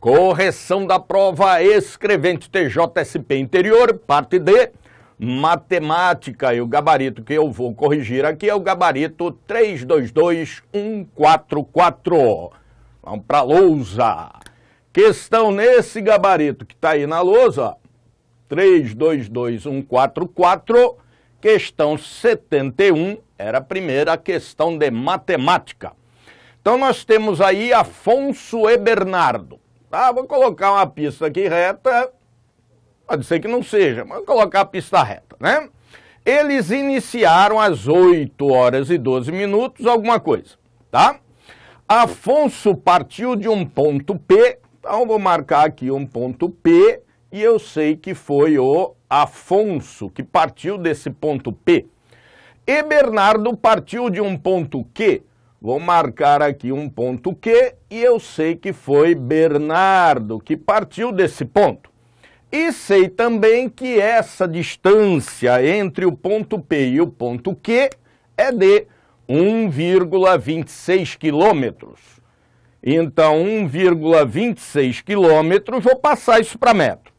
Correção da prova escrevente TJSP Interior, parte D, matemática. E o gabarito que eu vou corrigir aqui é o gabarito 322144. Vamos para a lousa. Questão nesse gabarito que está aí na lousa, 322144, questão 71, era a primeira questão de matemática. Então nós temos aí Afonso e Bernardo. Ah, vou colocar uma pista aqui reta, pode ser que não seja, mas vou colocar a pista reta, né? Eles iniciaram às 8 horas e 12 minutos, alguma coisa, tá? Afonso partiu de um ponto P, então vou marcar aqui um ponto P, e eu sei que foi o Afonso que partiu desse ponto P. E Bernardo partiu de um ponto Q, Vou marcar aqui um ponto Q e eu sei que foi Bernardo que partiu desse ponto. E sei também que essa distância entre o ponto P e o ponto Q é de 1,26 quilômetros. Então, 1,26 quilômetros, vou passar isso para metro.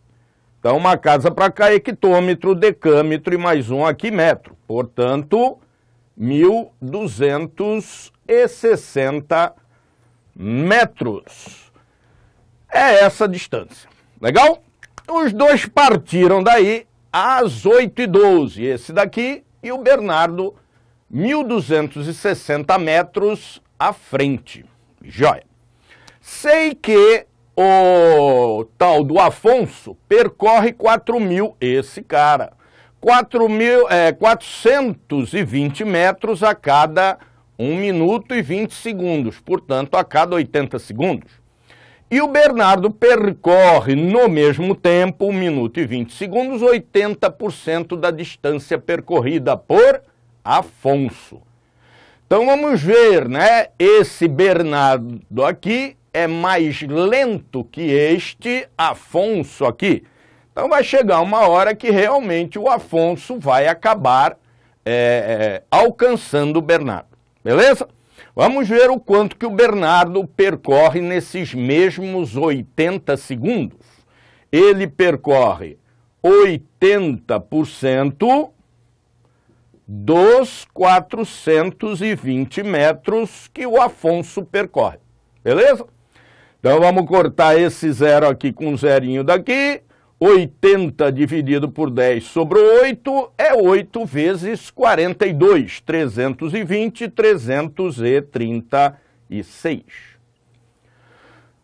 Então, uma casa para cá, hectômetro, decâmetro e mais um aqui metro. Portanto, 1.200 e 60 metros. É essa distância. Legal? Os dois partiram daí às 8h12. Esse daqui e o Bernardo, 1.260 metros à frente. Joia. Sei que o tal do Afonso percorre 4 mil, esse cara, 4 mil, é, 420 metros a cada 1 minuto e 20 segundos, portanto, a cada 80 segundos. E o Bernardo percorre no mesmo tempo, 1 minuto e 20 segundos, 80% da distância percorrida por Afonso. Então vamos ver, né? Esse Bernardo aqui é mais lento que este Afonso aqui. Então vai chegar uma hora que realmente o Afonso vai acabar é, alcançando o Bernardo. Beleza? Vamos ver o quanto que o Bernardo percorre nesses mesmos 80 segundos. Ele percorre 80% dos 420 metros que o Afonso percorre. Beleza? Então vamos cortar esse zero aqui com o zerinho daqui. 80 dividido por 10 sobre 8 é 8 vezes 42, 320, 336.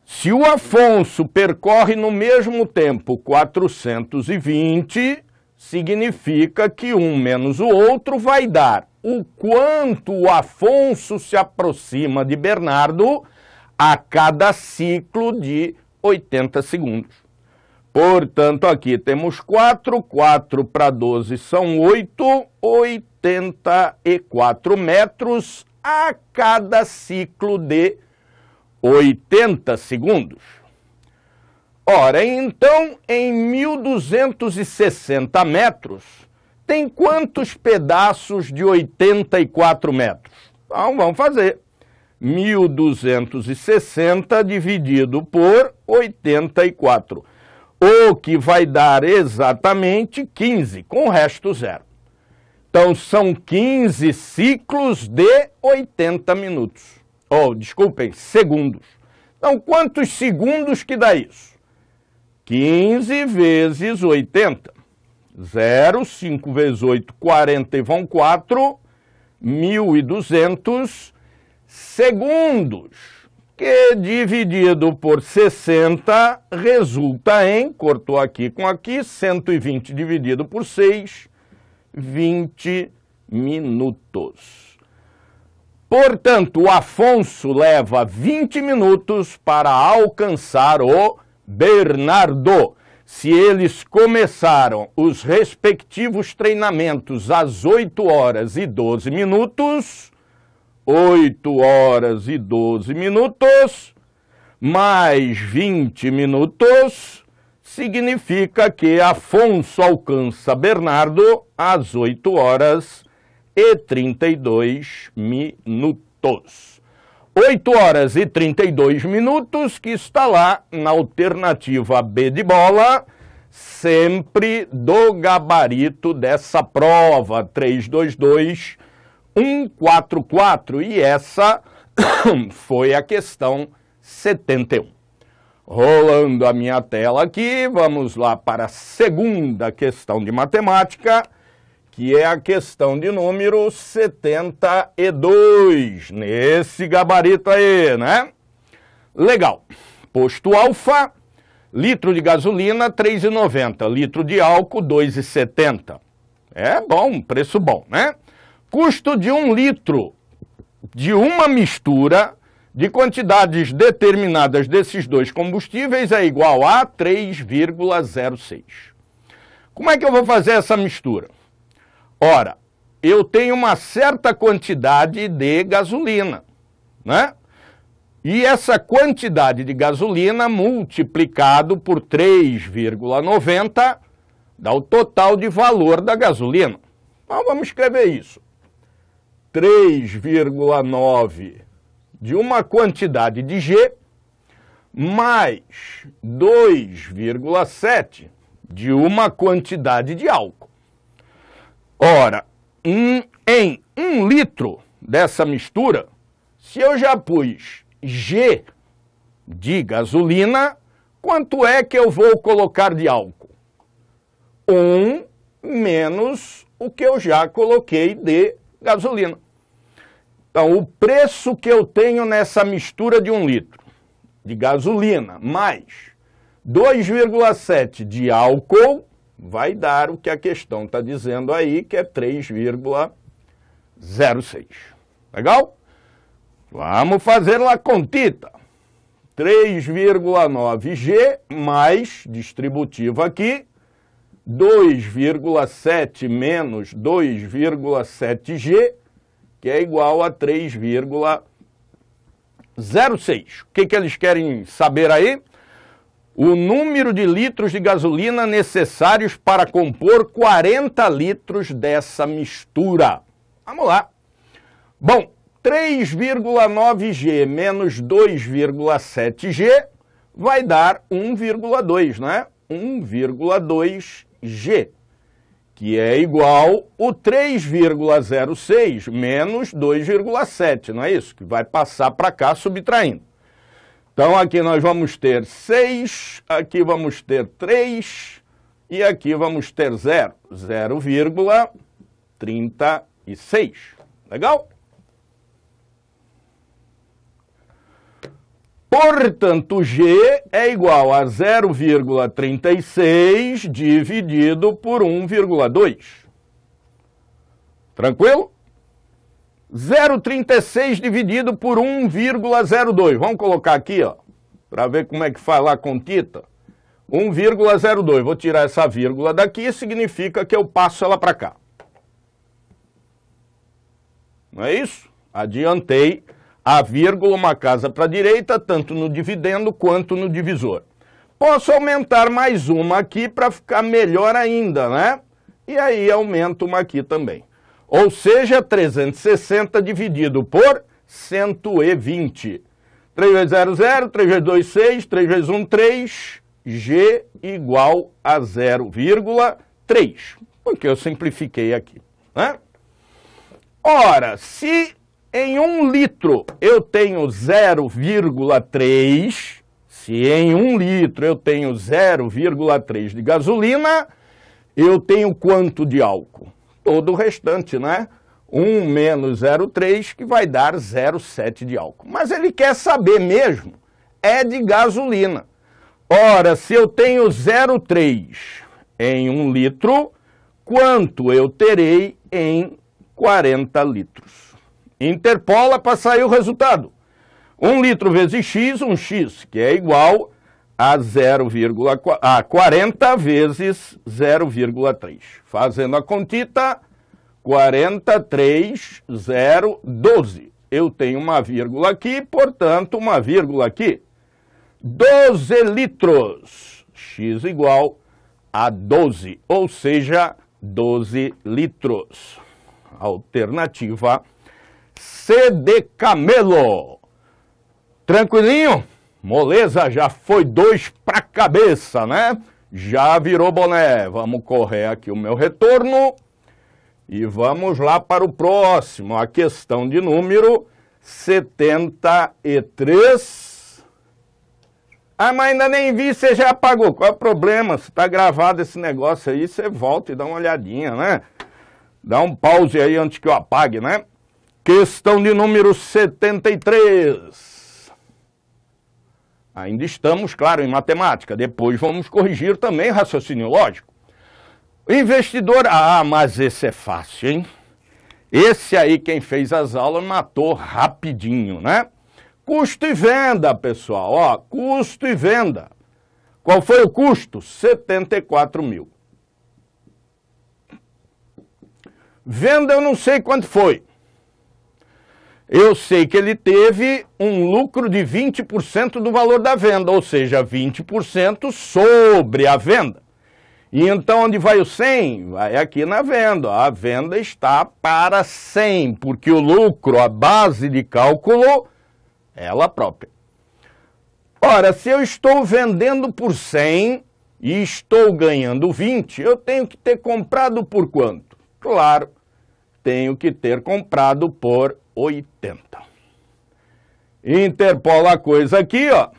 Se o Afonso percorre no mesmo tempo 420, significa que um menos o outro vai dar o quanto o Afonso se aproxima de Bernardo a cada ciclo de 80 segundos. Portanto, aqui temos 4, 4 para 12 são 8, 84 metros a cada ciclo de 80 segundos. Ora, então, em 1260 metros, tem quantos pedaços de 84 metros? Então, vamos fazer. 1260 dividido por 84 metros o que vai dar exatamente 15, com o resto zero. Então são 15 ciclos de 80 minutos. Oh, desculpem, segundos. Então quantos segundos que dá isso? 15 vezes 80. 0, 5 vezes 8, 40 e vão 4, 1.200 segundos que dividido por 60 resulta em, cortou aqui com aqui, 120 dividido por 6, 20 minutos. Portanto, o Afonso leva 20 minutos para alcançar o Bernardo. Se eles começaram os respectivos treinamentos às 8 horas e 12 minutos, 8 horas e 12 minutos, mais 20 minutos, significa que Afonso alcança Bernardo às 8 horas e 32 minutos. 8 horas e 32 minutos, que está lá na alternativa B de bola, sempre do gabarito dessa prova, 3, 2, 322 144 e essa foi a questão 71. Rolando a minha tela aqui, vamos lá para a segunda questão de matemática, que é a questão de número 72, nesse gabarito aí, né? Legal. Posto alfa, litro de gasolina 3,90, litro de álcool 2,70. É bom, preço bom, né? custo de um litro de uma mistura de quantidades determinadas desses dois combustíveis é igual a 3,06. Como é que eu vou fazer essa mistura? Ora, eu tenho uma certa quantidade de gasolina, né? E essa quantidade de gasolina multiplicado por 3,90 dá o total de valor da gasolina. Então vamos escrever isso. 3,9 de uma quantidade de G mais 2,7 de uma quantidade de álcool. Ora, um, em um litro dessa mistura, se eu já pus G de gasolina, quanto é que eu vou colocar de álcool? 1 um menos o que eu já coloquei de gasolina. Então, o preço que eu tenho nessa mistura de um litro de gasolina mais 2,7 de álcool vai dar o que a questão está dizendo aí, que é 3,06. Legal? Vamos fazer a contita. 3,9G mais, distributivo aqui, 2,7 menos 2,7G que é igual a 3,06. O que, que eles querem saber aí? O número de litros de gasolina necessários para compor 40 litros dessa mistura. Vamos lá. Bom, 3,9G menos 2,7G vai dar 1,2, né? 1,2G que é igual o 3,06 menos 2,7, não é isso? Que vai passar para cá subtraindo. Então, aqui nós vamos ter 6, aqui vamos ter 3 e aqui vamos ter 0, 0,36. Legal? Portanto, G é igual a 0,36 dividido por 1,2. Tranquilo? 0,36 dividido por 1,02. Vamos colocar aqui, ó, para ver como é que faz lá com Tita. 1,02. Vou tirar essa vírgula daqui, significa que eu passo ela para cá. Não é isso? Adiantei a vírgula uma casa para a direita, tanto no dividendo quanto no divisor. Posso aumentar mais uma aqui para ficar melhor ainda, né? E aí aumento uma aqui também. Ou seja, 360 dividido por 120. 3 vezes 0, 0, 3 vezes 2, 6, 3 vezes 1, 3, G igual a 0,3, porque eu simplifiquei aqui. Né? Ora, se em um litro eu tenho 0,3. Se em um litro eu tenho 0,3 de gasolina, eu tenho quanto de álcool? Todo o restante, né? 1 menos 0,3 que vai dar 0,7 de álcool. Mas ele quer saber mesmo, é de gasolina. Ora, se eu tenho 0,3 em 1 litro, quanto eu terei em 40 litros? Interpola é para sair o resultado. 1 um litro vezes x, 1 x, que é igual a, 0, a 40 vezes 0,3. Fazendo a contita, 43,012. Eu tenho uma vírgula aqui, portanto, uma vírgula aqui. 12 litros. X igual a 12, ou seja, 12 litros. Alternativa CD Camelo. Tranquilinho? Moleza, já foi dois pra cabeça, né? Já virou boné. Vamos correr aqui o meu retorno. E vamos lá para o próximo, a questão de número 73. Ah, mas ainda nem vi, você já apagou. Qual é o problema? Se está gravado esse negócio aí, você volta e dá uma olhadinha, né? Dá um pause aí antes que eu apague, né? Questão de número 73. Ainda estamos, claro, em matemática. Depois vamos corrigir também raciocínio lógico. Investidor, ah, mas esse é fácil, hein? Esse aí, quem fez as aulas, matou rapidinho, né? Custo e venda, pessoal, ó, custo e venda. Qual foi o custo? 74 mil. Venda eu não sei quanto foi, eu sei que ele teve um lucro de 20% do valor da venda, ou seja, 20% sobre a venda. E então onde vai o 100? Vai aqui na venda. A venda está para 100, porque o lucro, a base de cálculo, é ela própria. Ora, se eu estou vendendo por 100 e estou ganhando 20, eu tenho que ter comprado por quanto? Claro, tenho que ter comprado por 80. Interpola a coisa aqui, ó.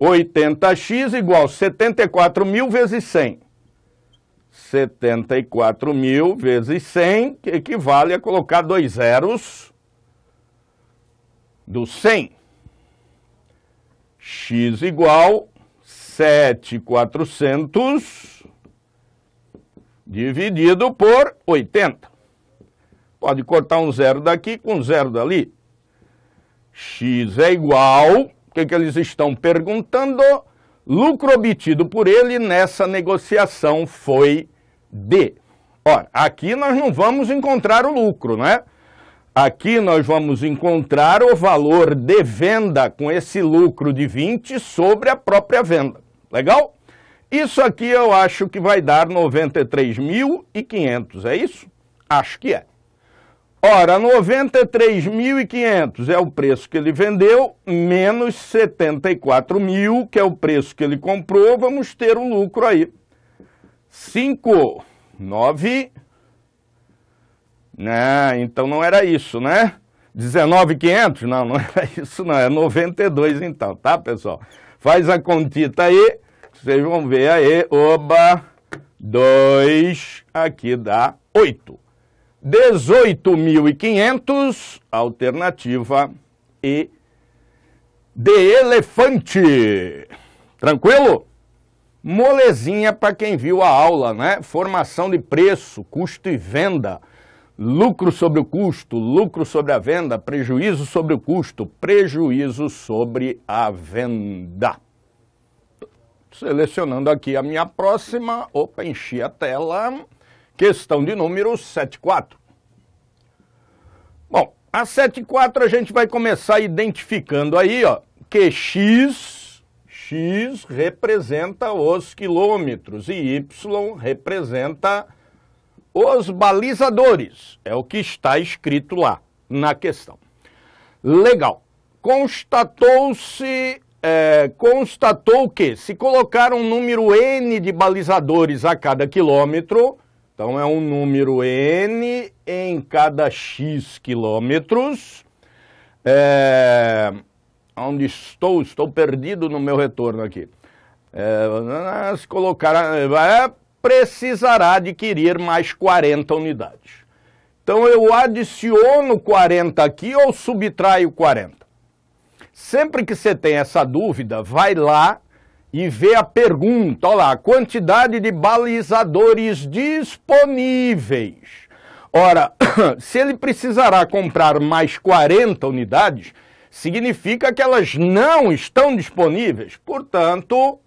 80x igual 74 mil vezes 100. 74 mil vezes 100 que equivale a colocar dois zeros do 100. x igual 7,400 dividido por 80. Pode cortar um zero daqui com um zero dali. X é igual, o que, que eles estão perguntando? Lucro obtido por ele nessa negociação foi D. Ora, aqui nós não vamos encontrar o lucro, né? Aqui nós vamos encontrar o valor de venda com esse lucro de 20 sobre a própria venda. Legal? Isso aqui eu acho que vai dar 93.500, é isso? Acho que é. Ora, 93.500 é o preço que ele vendeu, menos 74 mil, que é o preço que ele comprou, vamos ter um lucro aí. 5, 9, né? então não era isso, né? 19.500? Não, não era isso não, é 92 então, tá pessoal? Faz a contita aí, vocês vão ver aí, oba, 2, aqui dá 8. 18.500, alternativa E de elefante. Tranquilo? Molezinha para quem viu a aula, né? Formação de preço, custo e venda, lucro sobre o custo, lucro sobre a venda, prejuízo sobre o custo, prejuízo sobre a venda. Selecionando aqui a minha próxima, opa, enchi a tela. Questão de número 74. Bom, a 74 a gente vai começar identificando aí, ó, que x x representa os quilômetros e y representa os balizadores. É o que está escrito lá na questão. Legal. Constatou-se é, constatou que se colocar um número n de balizadores a cada quilômetro, então é um número n em cada x quilômetros. É... Onde estou? Estou perdido no meu retorno aqui. É... colocar... É... Precisará adquirir mais 40 unidades. Então eu adiciono 40 aqui ou subtraio 40? Sempre que você tem essa dúvida, vai lá e vê a pergunta, olha lá, quantidade de balizadores disponíveis. Ora, se ele precisará comprar mais 40 unidades, significa que elas não estão disponíveis. Portanto,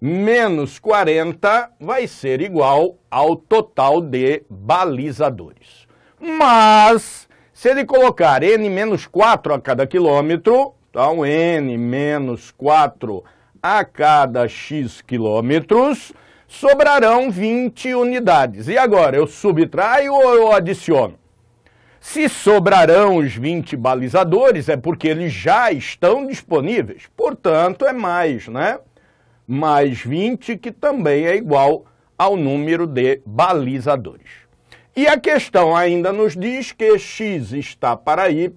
menos 40 vai ser igual ao total de balizadores. Mas, se ele colocar n menos 4 a cada quilômetro, então n menos 4 a cada X quilômetros, sobrarão 20 unidades. E agora, eu subtraio ou eu adiciono? Se sobrarão os 20 balizadores, é porque eles já estão disponíveis. Portanto, é mais, né? Mais 20, que também é igual ao número de balizadores. E a questão ainda nos diz que x está para y,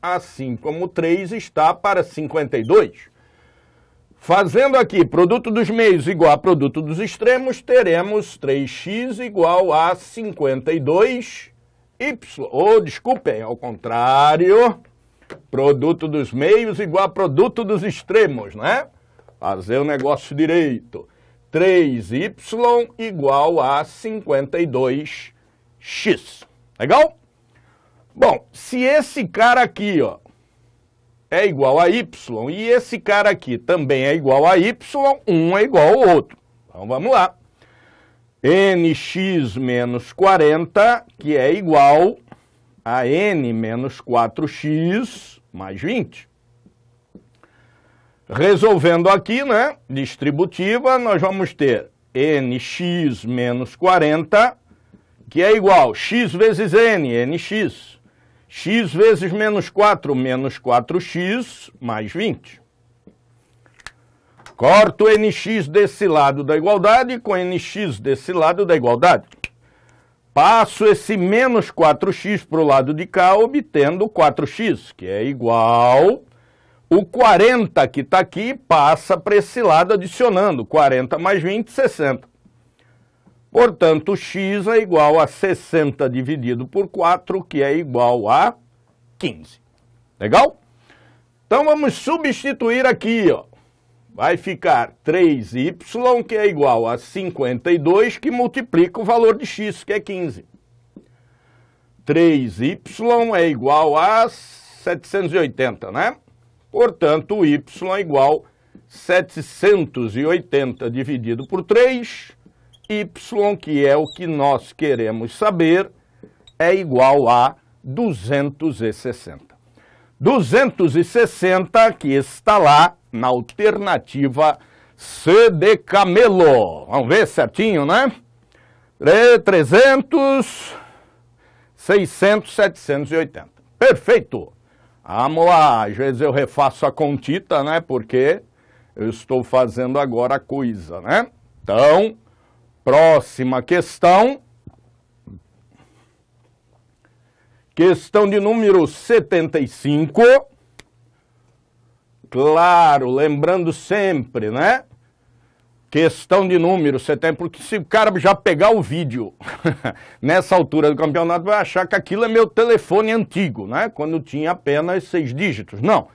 assim como 3 está para 52. Fazendo aqui produto dos meios igual a produto dos extremos, teremos 3x igual a 52y. Ou, desculpem, ao contrário, produto dos meios igual a produto dos extremos, né? Fazer o negócio direito. 3y igual a 52x. Legal? Bom, se esse cara aqui, ó, é igual a Y e esse cara aqui também é igual a Y, um é igual ao outro. Então vamos lá. NX menos 40, que é igual a N menos 4X mais 20. Resolvendo aqui, né, distributiva, nós vamos ter NX menos 40, que é igual a x vezes N, NX x vezes menos 4, menos 4x, mais 20. Corto nx desse lado da igualdade com nx desse lado da igualdade. Passo esse menos 4x para o lado de cá, obtendo 4x, que é igual... O 40 que está aqui passa para esse lado adicionando. 40 mais 20, 60. Portanto, x é igual a 60 dividido por 4, que é igual a 15. Legal? Então vamos substituir aqui, ó. Vai ficar 3y, que é igual a 52, que multiplica o valor de x, que é 15. 3y é igual a 780, né? Portanto, y é igual a 780 né? dividido por 3, y, que é o que nós queremos saber, é igual a 260. 260 que está lá na alternativa C de Camelo. Vamos ver certinho, né? 300, 600, 780. Perfeito! Vamos lá, às vezes eu refaço a contita, né? Porque eu estou fazendo agora a coisa, né? Então, Próxima questão. Questão de número 75. Claro, lembrando sempre, né? Questão de número 70, porque se o cara já pegar o vídeo nessa altura do campeonato, vai achar que aquilo é meu telefone antigo, né? Quando tinha apenas seis dígitos. Não.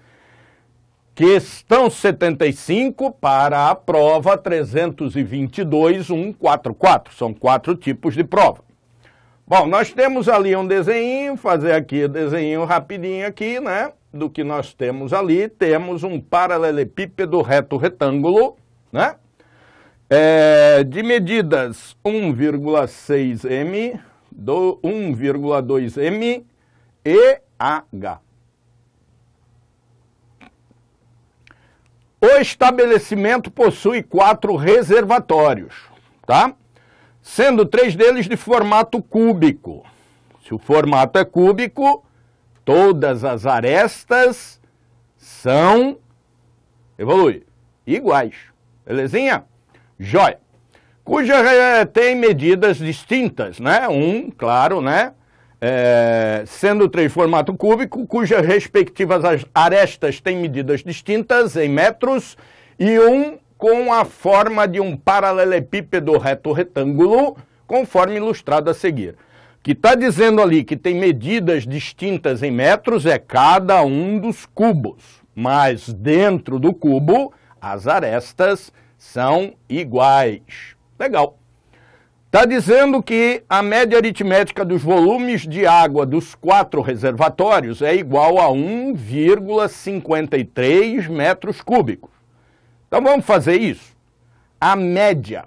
Questão 75 para a prova 322.144. São quatro tipos de prova. Bom, nós temos ali um desenho, fazer aqui o desenho rapidinho aqui, né? Do que nós temos ali, temos um paralelepípedo reto retângulo, né? É, de medidas 1,6m, 1,2m e H. O estabelecimento possui quatro reservatórios, tá? Sendo três deles de formato cúbico. Se o formato é cúbico, todas as arestas são, evolui, iguais. Belezinha? Joia. Cuja eh, tem medidas distintas, né? Um, claro, né? é, sendo três formato cúbico, cujas respectivas arestas têm medidas distintas em metros, e um com a forma de um paralelepípedo reto retângulo, conforme ilustrado a seguir. Que está dizendo ali que tem medidas distintas em metros é cada um dos cubos, mas dentro do cubo as arestas são iguais. Legal. Está dizendo que a média aritmética dos volumes de água dos quatro reservatórios é igual a 1,53 metros cúbicos. Então vamos fazer isso. A média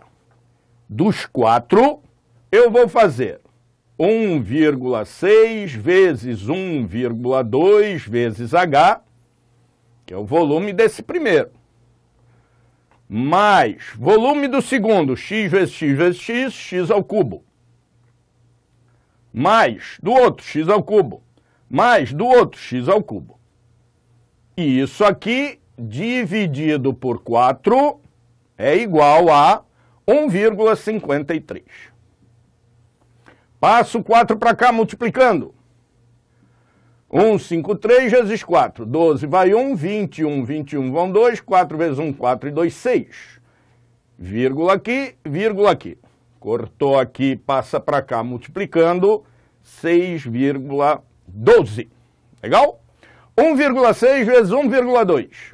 dos quatro, eu vou fazer 1,6 vezes 1,2 vezes H, que é o volume desse primeiro mais volume do segundo, x vezes x vezes x, x ao cubo. Mais do outro, x ao cubo. Mais do outro, x ao cubo. E isso aqui, dividido por 4, é igual a 1,53. Passo 4 para cá, multiplicando. 1, 5, 3 vezes 4. 12 vai 1, 21, 21 vão 2, 4 vezes 1, 4 e 2, 6. Vírgula aqui, vírgula aqui. Cortou aqui, passa para cá, multiplicando, 6,12. Legal? 1,6 vezes 1,2.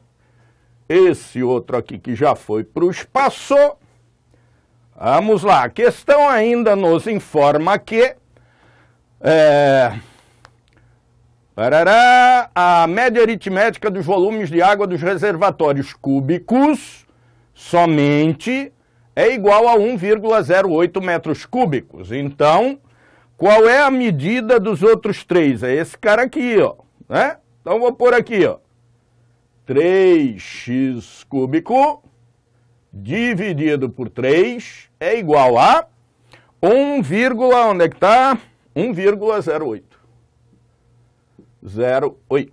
Esse outro aqui que já foi para o espaço. Vamos lá, a questão ainda nos informa que é, parará, a média aritmética dos volumes de água dos reservatórios cúbicos somente é igual a 1,08 metros cúbicos. Então, qual é a medida dos outros três? É esse cara aqui, ó. Né? Então, vou pôr aqui, ó. 3x cúbico dividido por 3 é igual a 1, onde é que está? 1,08. 0,8.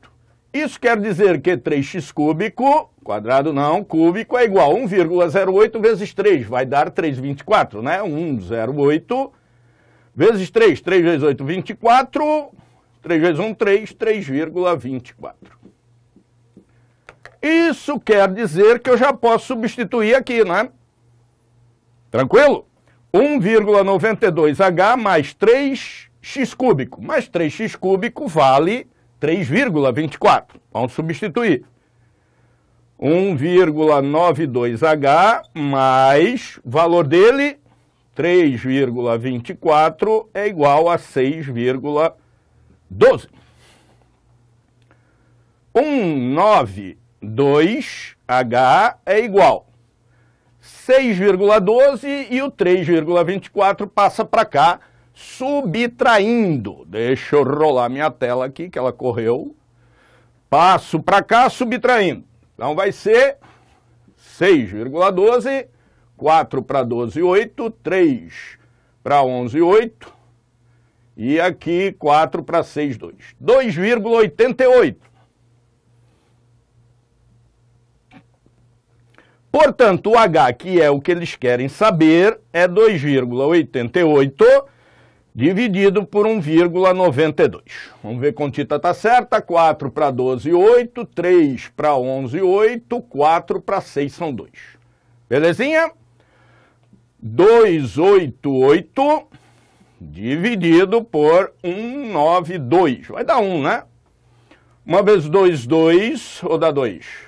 Isso quer dizer que 3x cúbico, quadrado não, cúbico, é igual a 1,08 vezes 3, vai dar 3,24, né? 1,08 vezes 3, 3 vezes 8, 24, 3 vezes 1, 3, 3,24. Isso quer dizer que eu já posso substituir aqui, não é? Tranquilo? 1,92H mais 3x cúbico. Mais 3x cúbico vale 3,24. Vamos substituir. 1,92H mais valor dele 3,24 é igual a 6,12. 1,9 2H é igual 6,12 e o 3,24 passa para cá, subtraindo. Deixa eu rolar minha tela aqui, que ela correu. Passo para cá, subtraindo. Então vai ser 6,12, 4 para 12, 8, 3 para 11, 8. E aqui 4 para 6, 2. 2,88. Portanto, o H, que é o que eles querem saber, é 2,88 dividido por 1,92. Vamos ver quantita está certa. 4 para 12, 8. 3 para 11, 8. 4 para 6 são 2. Belezinha? 288 dividido por 192. Vai dar 1, né? 1 vezes 2, 2. Ou dá 2?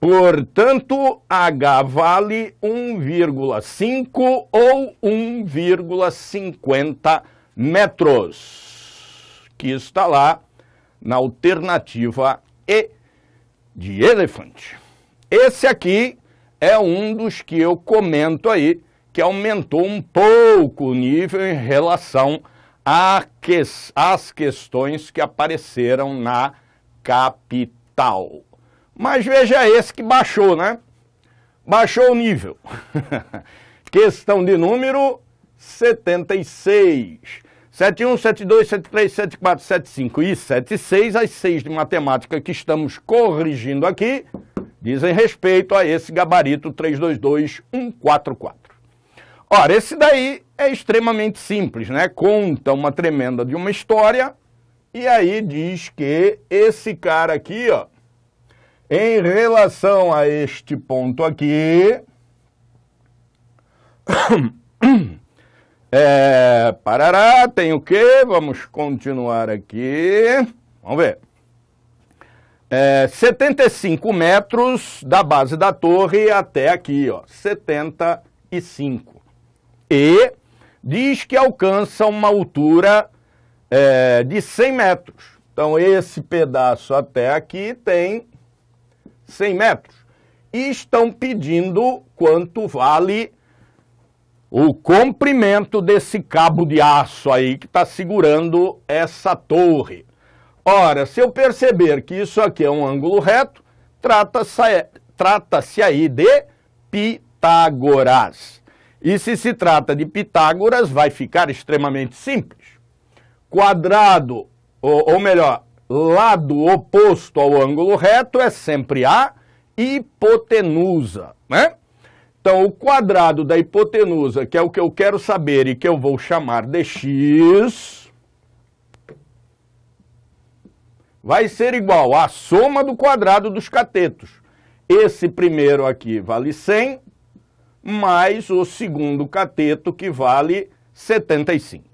Portanto, H vale 1,5 ou 1,50 metros, que está lá na alternativa E de elefante. Esse aqui é um dos que eu comento aí, que aumentou um pouco o nível em relação às questões que apareceram na capital. Mas veja esse que baixou, né? Baixou o nível. Questão de número 76. 71, 72, 73, 74, 75 e 76, as seis de matemática que estamos corrigindo aqui, dizem respeito a esse gabarito 322144. Ora, esse daí é extremamente simples, né? Conta uma tremenda de uma história e aí diz que esse cara aqui, ó, em relação a este ponto aqui, é, parará, tem o quê? Vamos continuar aqui. Vamos ver. É, 75 metros da base da torre até aqui, ó, 75. E diz que alcança uma altura é, de 100 metros. Então, esse pedaço até aqui tem 100 metros. E estão pedindo quanto vale o comprimento desse cabo de aço aí que está segurando essa torre. Ora, se eu perceber que isso aqui é um ângulo reto, trata-se trata aí de Pitágoras. E se se trata de Pitágoras, vai ficar extremamente simples. Quadrado, ou, ou melhor, lado oposto ao ângulo reto é sempre a hipotenusa, né? Então, o quadrado da hipotenusa, que é o que eu quero saber e que eu vou chamar de x, vai ser igual à soma do quadrado dos catetos. Esse primeiro aqui vale 100, mais o segundo cateto, que vale 75.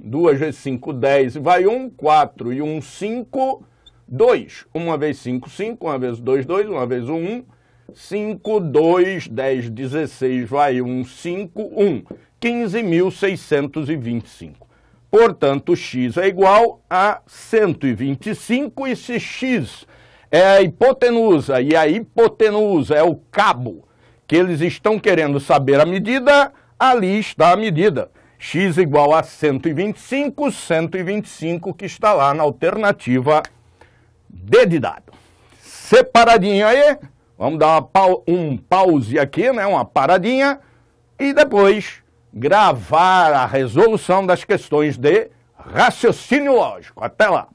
2 vezes 5, 10, vai 1, 4 e 1, 5, 2. 1 vezes 5, 5, 1 vezes 2, 2, 1 vezes 1, 1. 5, 2, 10, 16, vai 1, 5, 1. 15.625. Portanto, x é igual a 125, e se x é a hipotenusa e a hipotenusa é o cabo que eles estão querendo saber a medida, ali está a medida x igual a 125, 125 que está lá na alternativa D de dado. Separadinho aí, vamos dar pau, um pause aqui, né, uma paradinha, e depois gravar a resolução das questões de raciocínio lógico. Até lá!